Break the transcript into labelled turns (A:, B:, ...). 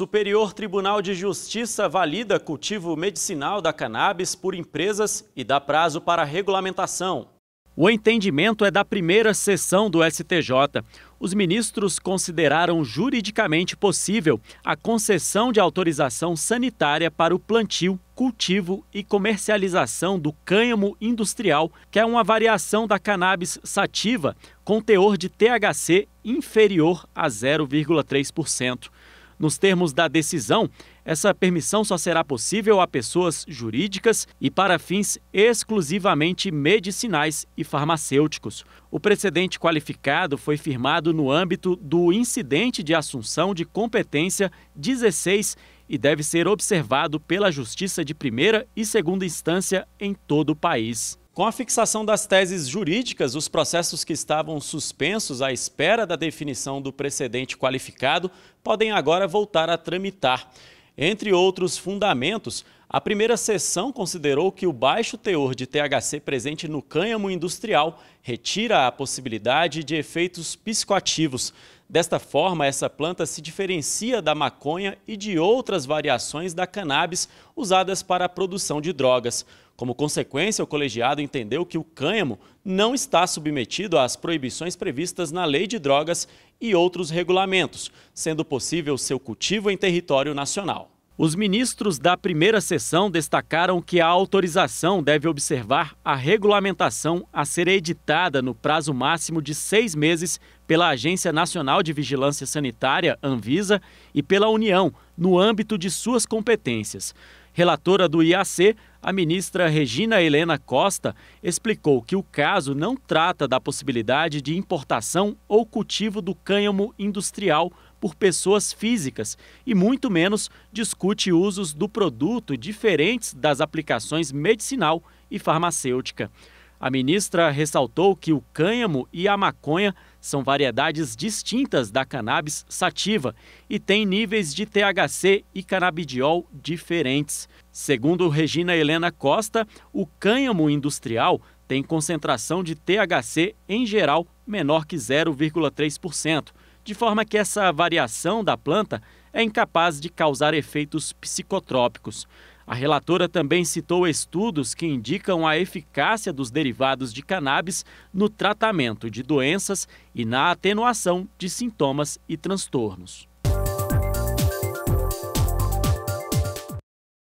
A: Superior Tribunal de Justiça valida cultivo medicinal da cannabis por empresas e dá prazo para regulamentação. O entendimento é da primeira sessão do STJ. Os ministros consideraram juridicamente possível a concessão de autorização sanitária para o plantio, cultivo e comercialização do cânhamo industrial, que é uma variação da cannabis sativa com teor de THC inferior a 0,3%. Nos termos da decisão, essa permissão só será possível a pessoas jurídicas e para fins exclusivamente medicinais e farmacêuticos. O precedente qualificado foi firmado no âmbito do incidente de assunção de competência 16 e deve ser observado pela Justiça de primeira e segunda instância em todo o país. Com a fixação das teses jurídicas, os processos que estavam suspensos à espera da definição do precedente qualificado podem agora voltar a tramitar. Entre outros fundamentos, a primeira sessão considerou que o baixo teor de THC presente no cânhamo industrial retira a possibilidade de efeitos psicoativos. Desta forma, essa planta se diferencia da maconha e de outras variações da cannabis usadas para a produção de drogas. Como consequência, o colegiado entendeu que o cânhamo não está submetido às proibições previstas na Lei de Drogas e outros regulamentos, sendo possível seu cultivo em território nacional. Os ministros da primeira sessão destacaram que a autorização deve observar a regulamentação a ser editada no prazo máximo de seis meses pela Agência Nacional de Vigilância Sanitária, Anvisa, e pela União, no âmbito de suas competências. Relatora do IAC, a ministra Regina Helena Costa explicou que o caso não trata da possibilidade de importação ou cultivo do cânhamo industrial por pessoas físicas e muito menos discute usos do produto diferentes das aplicações medicinal e farmacêutica. A ministra ressaltou que o cânhamo e a maconha são variedades distintas da cannabis sativa e têm níveis de THC e canabidiol diferentes. Segundo Regina Helena Costa, o cânhamo industrial tem concentração de THC em geral menor que 0,3%, de forma que essa variação da planta é incapaz de causar efeitos psicotrópicos. A relatora também citou estudos que indicam a eficácia dos derivados de cannabis no tratamento de doenças e na atenuação de sintomas e transtornos.